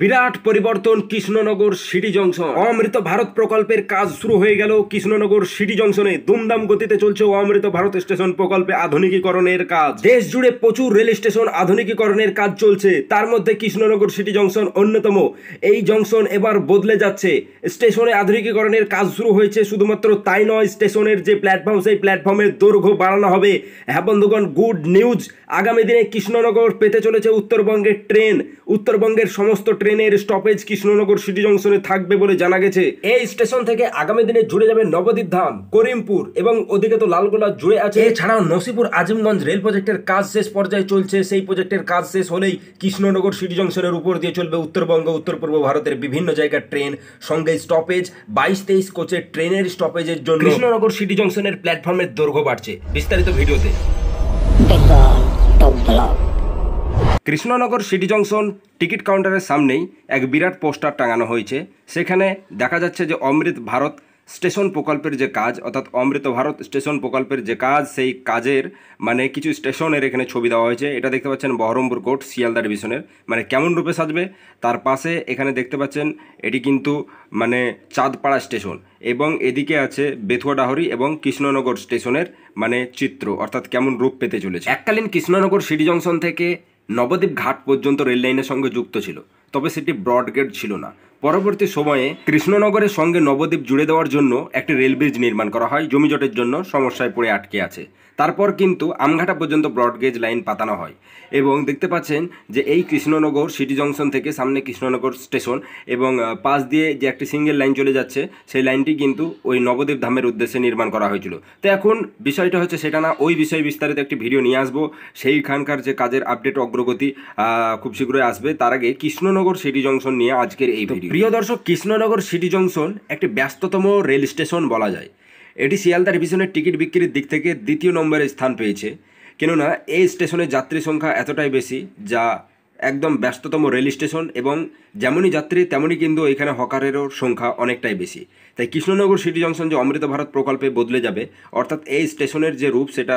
বিরাট পরিবর্তন Krishnanagar city junction Amrit Bharat প্রকল্পের কাজ শুরু হয়ে গেল কৃষ্ণনগর সিটি জংশনে দুমদাম গতিতে চলছে অমৃত ভারত স্টেশন প্রকল্পে আধুনিকীকরণের কাজ দেশ জুড়ে প্রচুর রেল স্টেশন আধুনিকীকরণের কাজ চলছে তার মধ্যে কৃষ্ণনগর সিটি জংশন অন্যতম এই জংশন এবার বদলে যাচ্ছে স্টেশনে আধুনিকীকরণের কাজ শুরু হয়েছে শুধুমাত্র তাই নয় স্টেশনের যে প্ল্যাটফর্ম সেই প্ল্যাটফর্মের দৈর্ঘ্য বাড়ানো হবে হ্যাঁ বন্ধুগণ গুড নিউজ আগামী দিনে কৃষ্ণনগর পেতে চলেছে উত্তরবঙ্গের ট্রেন উত্তরবঙ্গের সমস্ত ট্রেনের স্টপেজ কৃষ্ণনগর সিটি জংশনে থাকবে বলে জানা গেছে এই স্টেশন থেকে আগামী দিনে জুড়ে যাবে নবদ্বীপ ধাম করিমপুর এবং ওদিকে তো লালগোলা জুড়ে আছে এছাড়াও নসিপুর আজিমগঞ্জ রেল প্রজেক্টের কাজ শেষ পর্যায়ে চলছে সেই প্রজেক্টের কাজ শেষ হলেই কৃষ্ণনগর সিটি জংশনের উপর দিয়ে চলবে উত্তরবঙ্গ উত্তর পূর্ব ভারতের বিভিন্ন জায়গার ট্রেন সঙ্গে স্টপেজ বাইশ তেইশ কোচের ট্রেনের স্টপেজের জন্য কৃষ্ণনগর সিটি জংশনের প্ল্যাটফর্মের দৈর্ঘ্য বাড়ছে বিস্তারিত ভিডিওতে কৃষ্ণনগর সিটি জংশন টিকিট কাউন্টারের সামনেই এক বিরাট পোস্টার টাঙানো হয়েছে সেখানে দেখা যাচ্ছে যে অমৃত ভারত স্টেশন প্রকল্পের যে কাজ অর্থাৎ অমৃত ভারত স্টেশন প্রকল্পের যে কাজ সেই কাজের মানে কিছু স্টেশনের এখানে ছবি দেওয়া হয়েছে এটা দেখতে পাচ্ছেন বহরমপুর কোর্ট শিয়ালদা ডিভিশনের মানে কেমন রূপে সাজবে তার পাশে এখানে দেখতে পাচ্ছেন এটি কিন্তু মানে চাঁদপাড়া স্টেশন এবং এদিকে আছে বেথুয়াডাহরি এবং কৃষ্ণনগর স্টেশনের মানে চিত্র অর্থাৎ কেমন রূপ পেতে চলেছে এককালীন কৃষ্ণনগর সিটি জংশন থেকে নবদ্বীপ ঘাট পর্যন্ত রেললাইনের সঙ্গে যুক্ত ছিল তবে সেটি ব্রডগেট ছিল না পরবর্তী সময়ে কৃষ্ণনগরের সঙ্গে নবদ্বীপ জুড়ে দেওয়ার জন্য একটি রেল ব্রিজ নির্মাণ করা হয় জমিজটের জন্য সমস্যায় পড়ে আটকে আছে তারপর কিন্তু আমঘাটা পর্যন্ত ব্রডগেজ লাইন পাতানো হয় এবং দেখতে পাচ্ছেন যে এই কৃষ্ণনগর সিটি জংশন থেকে সামনে কৃষ্ণনগর স্টেশন এবং পাশ দিয়ে যে একটি সিঙ্গেল লাইন চলে যাচ্ছে সেই লাইনটি কিন্তু ওই নবদ্বীপ ধামের উদ্দেশ্যে নির্মাণ করা হয়েছিল তো এখন বিষয়টা হচ্ছে সেটা না ওই বিষয়ে বিস্তারিত একটি ভিডিও নিয়ে আসবো সেইখানকার যে কাজের আপডেট অগ্রগতি খুব শীঘ্রই আসবে তার আগে কৃষ্ণনগর সিটি জংশন নিয়ে আজকের এই ভিডিও প্রিয় দর্শক কৃষ্ণনগর সিটি জংশন একটি ব্যস্ততম রেল স্টেশন বলা যায় এটি শিয়ালদা ডিভিশনের টিকিট বিক্রির দিক থেকে দ্বিতীয় নম্বরে স্থান পেয়েছে কেননা এই স্টেশনের যাত্রী সংখ্যা এতটাই বেশি যা একদম ব্যস্ততম রেল স্টেশন এবং যেমনই যাত্রী তেমনই কিন্তু এখানে হকারেরও সংখ্যা অনেকটাই বেশি তাই কৃষ্ণনগর সিটি জংশন যে অমৃত ভারত প্রকল্পে বদলে যাবে অর্থাৎ এই স্টেশনের যে রূপ সেটা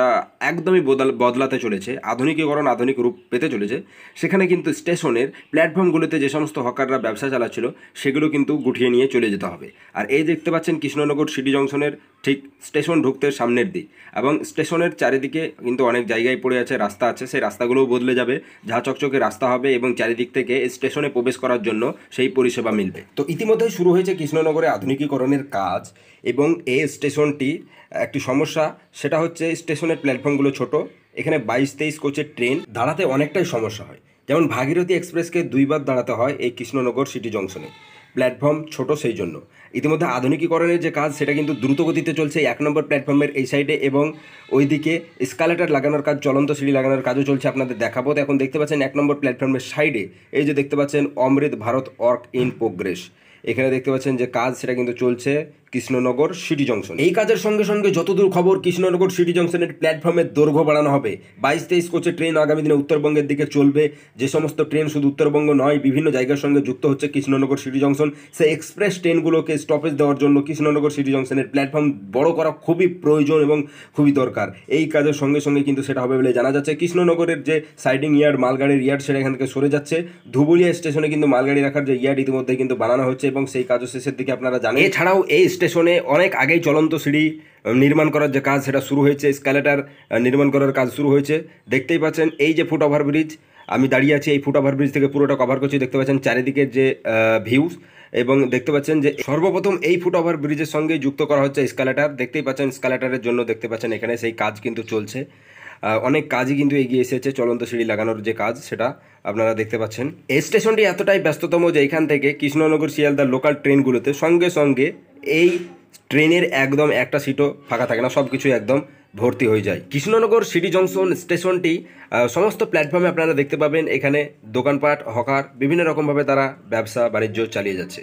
একদমই বদলাতে চলেছে আধুনিকীকরণ আধুনিক রূপ পেতে চলেছে সেখানে কিন্তু স্টেশনের প্ল্যাটফর্মগুলোতে যে সমস্ত হকাররা ব্যবসা চালাচ্ছিল সেগুলো কিন্তু গুটিয়ে নিয়ে চলে যেতে হবে আর এই দেখতে পাচ্ছেন কৃষ্ণনগর সিটি জংশনের ঠিক স্টেশন ঢুকতে সামনের দিক এবং স্টেশনের চারিদিকে কিন্তু অনেক জায়গায় পড়ে আছে রাস্তা আছে সেই রাস্তাগুলোও বদলে যাবে যা চকচকে রাস্তা হবে এবং চারিদিক থেকে স্টেশনে প্রবেশ করার জন্য সেই পরিষেবা মিলবে তো ইতিমধ্যেই শুরু হয়েছে কৃষ্ণনগরে আধুনিকীকরণ প্ল্যাটফর্মের কাজ এবং এ স্টেশনটি একটি সমস্যা সেটা হচ্ছে স্টেশনের প্ল্যাটফর্মগুলো ছোট এখানে বাইশ তেইশ কোচের ট্রেন দাঁড়াতে অনেকটাই সমস্যা হয় যেমন ভাগীরথী এক্সপ্রেসকে দুইবার দাঁড়াতে হয় এই কৃষ্ণনগর সিটি জংশনে প্ল্যাটফর্ম ছোট সেই জন্য ইতিমধ্যে আধুনিকীকরণের যে কাজ সেটা কিন্তু দ্রুতগতিতে চলছে এক নম্বর প্ল্যাটফর্মের এই সাইডে এবং ওইদিকে স্কালেটার লাগানোর কাজ চলন্ত সিঁড়ি লাগানোর কাজও চলছে আপনাদের দেখাবো তো এখন দেখতে পাচ্ছেন এক নম্বর প্ল্যাটফর্মের সাইডে এই যে দেখতে পাচ্ছেন Amrit Bharat work in progress এখানে দেখতে পাচ্ছেন যে কাজ সেটা কিন্তু চলছে কৃষ্ণনগর সিটি জংশন এই কাজের সঙ্গে সঙ্গে যতদূর খবর কৃষ্ণনগর সিটি জংশনের প্ল্যাটফর্মের দৈর্ঘ্য বাড়ানো হবে বাইশ তেইশ কোচে ট্রেন আগামী দিনে উত্তরবঙ্গের দিকে চলবে যে সমস্ত ট্রেন শুধু উত্তরবঙ্গ নয় বিভিন্ন জায়গার সঙ্গে যুক্ত হচ্ছে কৃষ্ণনগর সিটি জংশন সেই এক্সপ্রেস ট্রেনগুলোকে স্টপেজ দেওয়ার জন্য কৃষ্ণনগর সিটি জংশনের প্ল্যাটফর্ম বড় করা খুবই প্রয়োজন এবং খুবই দরকার এই কাজের সঙ্গে সঙ্গে কিন্তু সেটা হবে বলে জানা যাচ্ছে কৃষ্ণনগরের যে সাইডিং ইয়ার্ড মালগাড়ির ইয়ার্ড সেটা এখান থেকে সরে যাচ্ছে ধুবুলিয়া স্টেশনে কিন্তু মালগাড়ি রাখার যে ইয়ার্ড ইতিমধ্যে কিন্তু বানানো হচ্ছে এবং সেই কাজও শেষের দিকে আপনারা জানেন এছাড়াও এই স্টেশনে অনেক আগেই চলন্ত সিঁড়ি নির্মাণ করার যে কাজ সেটা শুরু হয়েছে স্ক্যালেটার নির্মাণ করার কাজ শুরু হয়েছে দেখতেই পাচ্ছেন এই যে ফুট ওভারব্রিজ আমি দাঁড়িয়ে আছি এই ফুট ওভারব্রিজ থেকে পুরোটা কভার করছি দেখতে পাচ্ছেন চারিদিকের যে ভিউস এবং দেখতে পাচ্ছেন যে সর্বপ্রথম এই ফুট ওভার ব্রিজের সঙ্গে যুক্ত করা হচ্ছে স্ক্যালেটার দেখতেই পাচ্ছেন স্ক্যালেটারের জন্য দেখতে পাচ্ছেন এখানে সেই কাজ কিন্তু চলছে অনেক কাজই কিন্তু এগিয়ে এসেছে চলন্ত সিঁড়ি লাগানোর যে কাজ সেটা আপনারা দেখতে পাচ্ছেন এই স্টেশনটি এতটাই ব্যস্ততম যে এখান থেকে কৃষ্ণনগর শিয়ালদার লোকাল ট্রেনগুলোতে সঙ্গে সঙ্গে এই ট্রেনের একদম একটা সিটও ফাঁকা থাকে না সব কিছু একদম ভর্তি হয়ে যায় কৃষ্ণনগর সিটি জংশন স্টেশনটি সমস্ত প্ল্যাটফর্মে আপনারা দেখতে পাবেন এখানে দোকানপাট হকার বিভিন্ন রকমভাবে তারা ব্যবসা বাণিজ্য চালিয়ে যাচ্ছে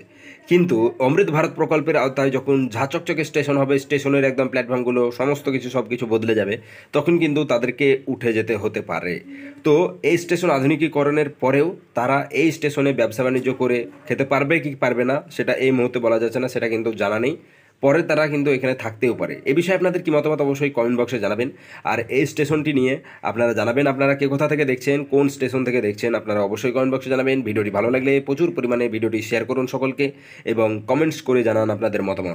কিন্তু অমৃত ভারত প্রকল্পের আওতায় যখন ঝাঁচকচকে স্টেশন হবে স্টেশনের একদম প্ল্যাটফর্মগুলো সমস্ত কিছু সব কিছু বদলে যাবে তখন কিন্তু তাদেরকে উঠে যেতে হতে পারে তো এই স্টেশন আধুনিকীকরণের পরেও তারা এই স্টেশনে ব্যবসা বাণিজ্য করে খেতে পারবে কি পারবে না সেটা এই মুহূর্তে বলা যাচ্ছে না সেটা কিন্তু জানা নেই পরে তারা কিন্তু এখানে থাকতেও পারে এ বিষয়ে আপনাদের কি মতামত অবশ্যই কমেন্ট বক্সে জানাবেন আর এই স্টেশনটি নিয়ে আপনারা জানাবেন আপনারা কে কোথা থেকে দেখছেন কোন স্টেশন থেকে দেখছেন আপনারা অবশ্যই কমেন্ট বক্সে জানাবেন ভিডিওটি ভালো লাগলে প্রচুর পরিমাণে ভিডিওটি শেয়ার করুন সকলকে এবং কমেন্টস করে জানান আপনাদের মতামত